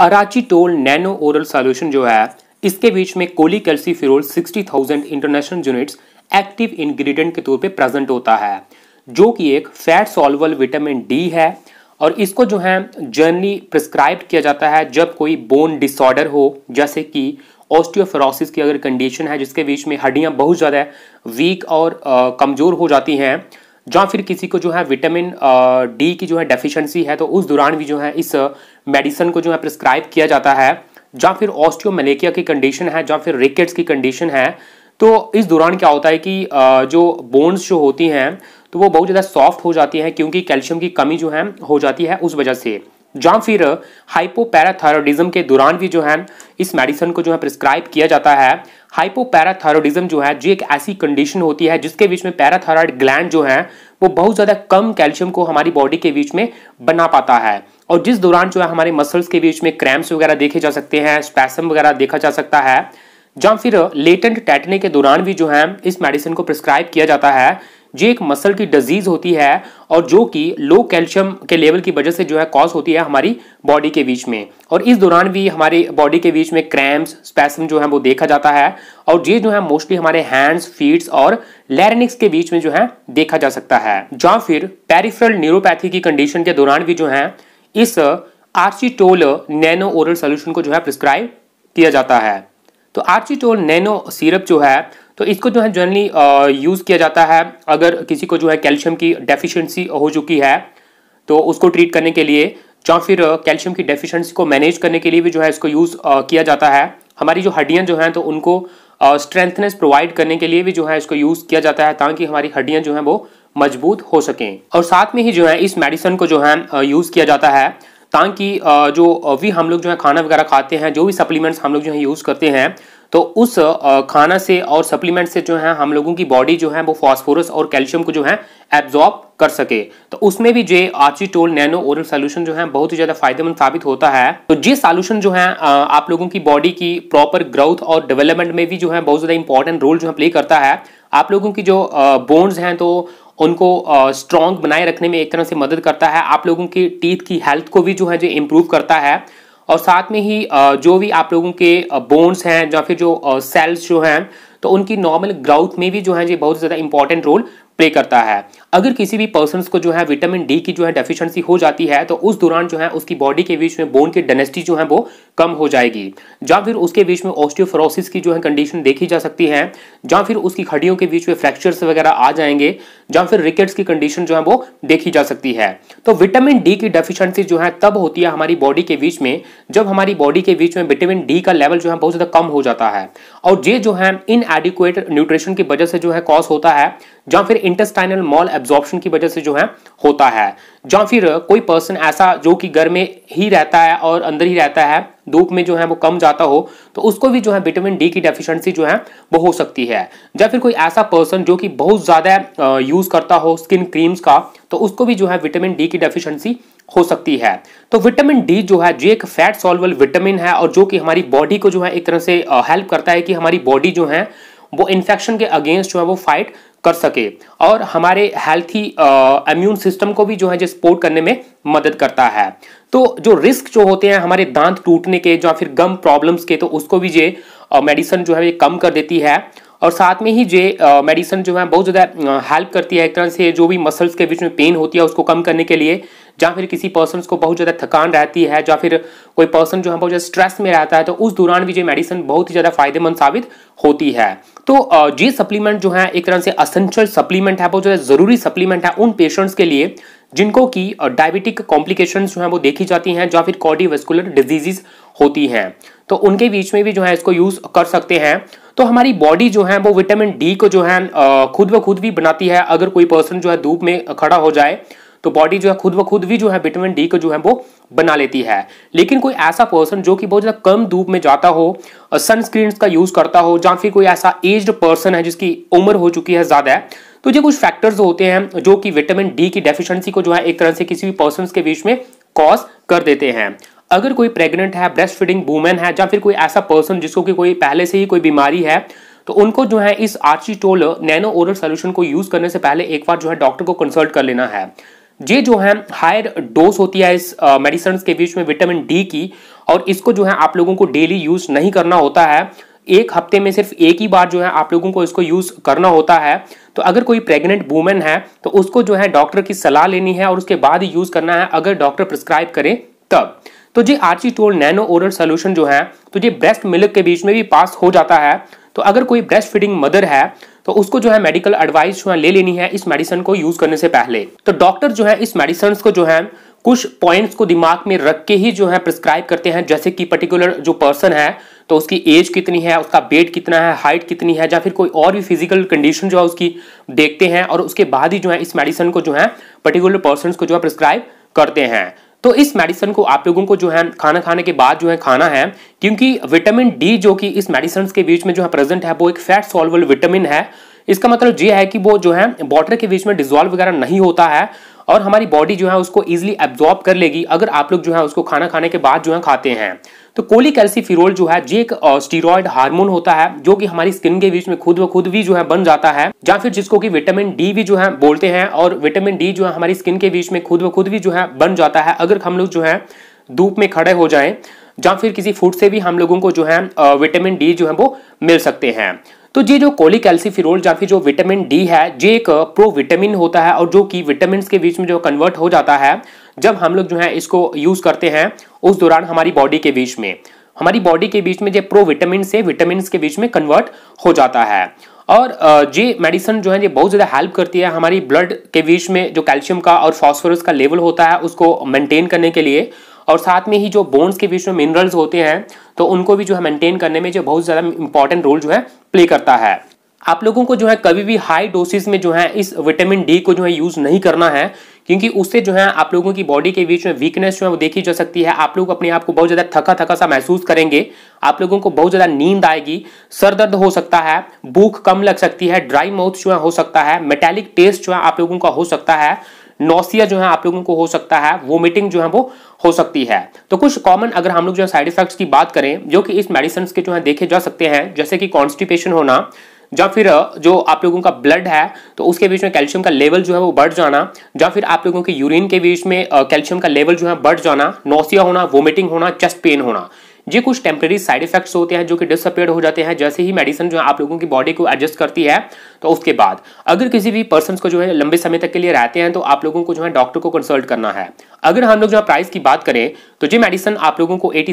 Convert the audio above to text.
अराचीटोल nano oral solution जो है इसके बीच में cholecalciferol 60,000 international units active ingredient के तौर पे प्रेजेंट होता है जो कि एक फैट सॉल्वल विटामिन डी है और इसको जो है जर्नली प्रिस्क्राइब किया जाता है जब कोई बोन डिसऑर्डर हो जैसे कि ऑस्टियोफेरोसिस की अगर कंडीशन है जिसके बीच में हड्डियाँ बहुत ज़्यादा वीक और कमज़ोर हो जाती हैं या फिर किसी को जो है विटामिन डी की जो है डेफिशिएंसी है तो उस दौरान भी जो है इस मेडिसन को जो है प्रिस्क्राइब किया जाता है या फिर ऑस्टियोमलेकिया की कंडीशन है या फिर रिकेट्स की कंडीशन है तो इस दौरान क्या होता है कि जो बोन्स जो होती हैं तो वो बहुत ज़्यादा सॉफ्ट हो जाती हैं क्योंकि कैल्शियम की कमी जो है हो जाती है उस वजह से या फिर हाइपोपैराथायरॉयडिज्म के दौरान भी जो है इस मेडिसन को जो है प्रिस्क्राइब किया जाता है हाइपोपैराथायरोडिज्म जो है जो एक ऐसी कंडीशन होती है जिसके बीच में पैराथायरॉयड ग्लैंड जो है वो बहुत ज़्यादा कम कैल्शियम को हमारी बॉडी के बीच में बना पाता है और जिस दौरान जो है हमारे मसल्स के बीच में क्रैम्प्स वगैरह देखे जा सकते हैं स्पैसम वगैरह देखा जा सकता है या फिर लेटेंट टैटने के दौरान भी जो है इस मेडिसिन को प्रिस्क्राइब किया जाता है जो एक मसल की डिजीज होती है और जो कि लो कैल्शियम के लेवल की वजह से जो है कॉज होती है हमारी बॉडी के बीच में और इस दौरान भी हमारी बॉडी के बीच में क्रैम्स स्पैसम जो है वो देखा जाता है और ये जो है मोस्टली हमारे हैंड्स फीट्स और लैरनिक्स के बीच में जो है देखा जा सकता है या फिर पेरिफ्रल न्यूरोपैथी की कंडीशन के दौरान भी जो है इस आर्चिटोल नैनो ओरल सोल्यूशन को जो है प्रिस्क्राइब किया जाता है तो आर्चिटोल नैनो सिरप जो है तो इसको जो है जनरली यूज़ किया जाता है अगर किसी को जो है कैल्शियम की डेफिशिएंसी हो चुकी है तो उसको ट्रीट करने के लिए या फिर कैल्शियम की डेफिशिएंसी को मैनेज करने के लिए भी जो है इसको यूज़ किया जाता है हमारी जो हड्डियाँ जो हैं तो उनको स्ट्रेंथनेस प्रोवाइड करने के लिए भी जो है इसको यूज़ किया जाता है ताकि हमारी हड्डियाँ जो हैं वो मजबूत हो सकें और साथ में ही जो है इस मेडिसन को जो है यूज़ किया जाता है ताकि जो भी हम लोग जो है खाना वगैरह खाते हैं जो भी सप्लीमेंट्स हम लोग जो है यूज़ करते हैं तो उस खाना से और सप्लीमेंट से जो है हम लोगों की बॉडी जो है वो फॉस्फोरस और कैल्शियम को जो है एब्जॉर्ब कर सके तो उसमें भी जो आर्चिटोल नैनो ओरल सोल्यूशन जो है बहुत ही ज्यादा फायदेमंद साबित होता है तो ये सोल्यूशन जो है आप लोगों की बॉडी की प्रॉपर ग्रोथ और डेवलपमेंट में भी जो है बहुत ज्यादा इंपॉर्टेंट रोल जो है प्ले करता है आप लोगों की जो बोन्स हैं तो उनको स्ट्रॉन्ग बनाए रखने में एक तरह से मदद करता है आप लोगों की टीथ की हेल्थ को भी जो है जो इम्प्रूव करता है और साथ में ही जो भी आप लोगों के बोन्स हैं या फिर जो सेल्स जो हैं तो उनकी नॉर्मल ग्राउथ में भी जो है ये बहुत ज़्यादा इंपॉर्टेंट रोल प्ले करता है अगर किसी भी पर्सन को जो है विटामिन डी की जो है डेफिशिएंसी हो जाती है तो उस दौरान जो है उसकी बॉडी के बीच में बोन की डेनेसिटी जो है वो कम हो जाएगी या फिर उसके बीच में ऑस्टियोफ्रोसिस की जो है कंडीशन देखी जा सकती है या फिर उसकी खड़ियों के बीच में फ्रैक्चर्स वगैरह आ जाएंगे या फिर रिकेट्स की कंडीशन जो है वो देखी जा सकती है तो विटामिन डी की डेफिशिएंसी जो है तब होती है हमारी बॉडी के बीच में जब हमारी बॉडी के बीच में विटामिन डी का लेवल जो है बहुत ज़्यादा कम हो जाता है और ये जो है इन एडिकुएट न्यूट्रिशन की वजह से जो है कॉज होता है या फिर इंटेस्टाइनल मॉल एब्जॉर्प्शन की वजह से जो है होता है या फिर कोई पर्सन ऐसा जो कि घर में ही रहता है और अंदर ही रहता है धूप में जो है वो कम जाता हो तो उसको भी जो है विटामिन डी की डेफिशिएंसी जो है वो हो सकती है या फिर कोई ऐसा पर्सन जो कि बहुत ज़्यादा यूज़ करता हो स्किन क्रीम्स का तो उसको भी जो है विटामिन डी की डेफिशिएंसी हो सकती है तो विटामिन डी जो है जो एक फैट सॉल्वल विटामिन है और जो कि हमारी बॉडी को जो है एक तरह से हेल्प करता है कि हमारी बॉडी जो है वो इन्फेक्शन के अगेंस्ट जो है वो फाइट कर सके और हमारे हेल्थी इम्यून सिस्टम को भी जो है जो सपोर्ट करने में मदद करता है तो जो रिस्क जो होते हैं हमारे दांत टूटने के या फिर गम प्रॉब्लम्स के तो उसको भी ये मेडिसन uh, जो है ये कम कर देती है और साथ में ही ये मेडिसन uh, जो है बहुत ज़्यादा हेल्प uh, करती है एक तरह से जो भी मसल्स के बीच में पेन होती है उसको कम करने के लिए या फिर किसी पर्सन को बहुत ज़्यादा थकान रहती है या फिर कोई पर्सन जो है बहुत ज़्यादा स्ट्रेस में रहता है तो उस दौरान भी ये मेडिसन बहुत ही ज़्यादा फायदेमंद साबित होती है तो ये सप्लीमेंट जो है एक तरह से असेंशियल सप्लीमेंट है वो जो है ज़रूरी सप्लीमेंट है उन पेशेंट्स के लिए जिनको कि डायबिटिक कॉम्प्लिकेशन जो है वो देखी जाती हैं या फिर कॉर्डिवेस्कुलर डिजीजेज होती हैं तो उनके बीच में भी जो है इसको यूज़ कर सकते हैं तो हमारी बॉडी जो है वो विटामिन डी को जो है खुद ब खुद भी बनाती है अगर कोई पर्सन जो है धूप में खड़ा हो जाए तो बॉडी जो है खुद ब खुद भी जो है विटामिन डी को जो है वो बना लेती है लेकिन कोई ऐसा पर्सन जो कि बहुत ज़्यादा कम धूप में जाता हो सनस्क्रीन का यूज़ करता हो या फिर कोई ऐसा एज्ड पर्सन है जिसकी उम्र हो चुकी है ज़्यादा तो ये कुछ फैक्टर्स होते हैं जो कि विटामिन डी की डेफिशिएंसी को जो है एक तरह से किसी भी पर्सन के बीच में कॉज कर देते हैं अगर कोई प्रेग्नेंट है ब्रेस्ट फीडिंग वूमेन है या फिर कोई ऐसा पर्सन जिसको कि कोई पहले से ही कोई बीमारी है तो उनको जो है इस Arachitol nano oral solution को यूज करने से पहले एक बार जो है डॉक्टर को कंसल्ट कर लेना है ये जो है हायर डोज होती है इस मेडिसन के बीच में विटामिन डी की और इसको जो है आप लोगों को डेली यूज नहीं करना होता है एक हफ्ते में सिर्फ एक ही बार जो है आप लोगों को इसको यूज करना होता है तो अगर कोई प्रेग्नेंट वूमेन है तो उसको जो है डॉक्टर की सलाह लेनी है और उसके बाद ही यूज करना है अगर डॉक्टर प्रिस्क्राइब करे तब तो ये टोल नैनो ओरल सोल्यूशन जो है तो ये ब्रेस्ट मिल्क के बीच में भी पास हो जाता है तो अगर कोई ब्रेस्ट फीडिंग मदर है तो उसको जो है मेडिकल एडवाइस जो है ले लेनी है इस मेडिसिन को यूज करने से पहले तो डॉक्टर जो है इस मेडिसिन को जो है कुछ पॉइंट्स को दिमाग में रख के ही जो है प्रिस्क्राइब करते हैं जैसे कि पर्टिकुलर जो पर्सन है तो उसकी एज कितनी है उसका वेट कितना है हाइट कितनी है या फिर कोई और भी फिजिकल कंडीशन जो है उसकी देखते हैं और उसके बाद ही जो है इस मेडिसिन को जो है पर्टिकुलर पर्सन को जो है प्रिस्क्राइब करते हैं तो इस मेडिसिन को आप लोगों को जो है खाना खाने के बाद जो है खाना है क्योंकि विटामिन डी जो कि इस मेडिसिन के बीच में जो है प्रेजेंट है वो एक फैट सॉल्वल विटामिन है इसका मतलब ये है कि वो जो है वॉटर के बीच में डिजोल्व वगैरह नहीं होता है और हमारी बॉडी जो है उसको इजिली एब्जॉर्ब कर लेगी अगर आप लोग जो है उसको खाना खाने के बाद जो है खाते हैं तो कोलिकैल्सीफिरोल जो है ये एक स्टीरोइड हार्मोन होता है जो कि हमारी स्किन के बीच में खुद व खुद भी जो है बन जाता है या फिर जिसको कि विटामिन डी भी जो है बोलते हैं और विटामिन डी जो है हमारी स्किन के बीच में खुद व खुद भी जो है बन जाता है अगर हम लोग जो है धूप में खड़े हो जाएं या फिर किसी फूड से भी हम लोगों को जो है विटामिन डी जो है वो मिल सकते हैं तो ये जो कोलिकैल्सिफिरोल या फिर जो विटामिन डी है ये एक प्रो विटामिन होता है और जो कि विटामिन के बीच में जो कन्वर्ट हो जाता है जब हम लोग जो है इसको यूज करते हैं उस दौरान हमारी बॉडी के बीच में हमारी बॉडी के बीच में जो प्रो विटामिन से विटामिन के बीच में कन्वर्ट हो जाता है और ये मेडिसिन जो है ये बहुत ज़्यादा हेल्प करती है हमारी ब्लड के बीच में जो कैल्शियम का और फॉस्फोरस का लेवल होता है उसको मेंटेन करने के लिए और साथ में ही जो बोन्स के बीच में मिनरल्स होते हैं तो उनको भी जो है मेंटेन करने में जो बहुत ज़्यादा इंपॉर्टेंट रोल जो है प्ले करता है आप लोगों को जो है कभी भी हाई डोसेज में जो है इस विटामिन डी को जो है यूज़ नहीं करना है क्योंकि उससे जो है आप लोगों की बॉडी के बीच में वीकनेस जो है वो देखी जा सकती है आप लोग अपने आप को बहुत ज़्यादा थका थका सा महसूस करेंगे आप लोगों को बहुत ज़्यादा नींद आएगी सर दर्द हो सकता है भूख कम लग सकती है ड्राई माउथ जो है हो सकता है मेटेलिक टेस्ट जो है आप लोगों का हो सकता है नोसिया जो है आप लोगों को हो सकता है वोमिटिंग जो है वो हो सकती है तो कुछ कॉमन अगर हम लोग जो है साइड इफेक्ट्स की बात करें जो कि इस मेडिसिन के जो है देखे जा सकते हैं जैसे कि कॉन्स्टिपेशन होना या फिर जो आप लोगों का ब्लड है तो उसके बीच में कैल्शियम का लेवल जो है वो बढ़ जाना या फिर आप लोगों के यूरिन के बीच में कैल्शियम का लेवल जो है बढ़ जाना नौसिया होना वोमिटिंग होना चेस्ट पेन होना ये कुछ टेम्प्रेरी साइड इफेक्ट्स होते हैं जो कि डिसअपेयर हो जाते हैं जैसे ही मेडिसिन जो है आप लोगों की बॉडी को एडजस्ट करती है तो उसके बाद अगर किसी भी पर्सन को जो है लंबे समय तक के लिए रहते हैं तो आप लोगों को जो है डॉक्टर को कंसल्ट करना है अगर हम लोग जो प्राइस की बात करें तो ये मेडिसिन आप लोगों को एटी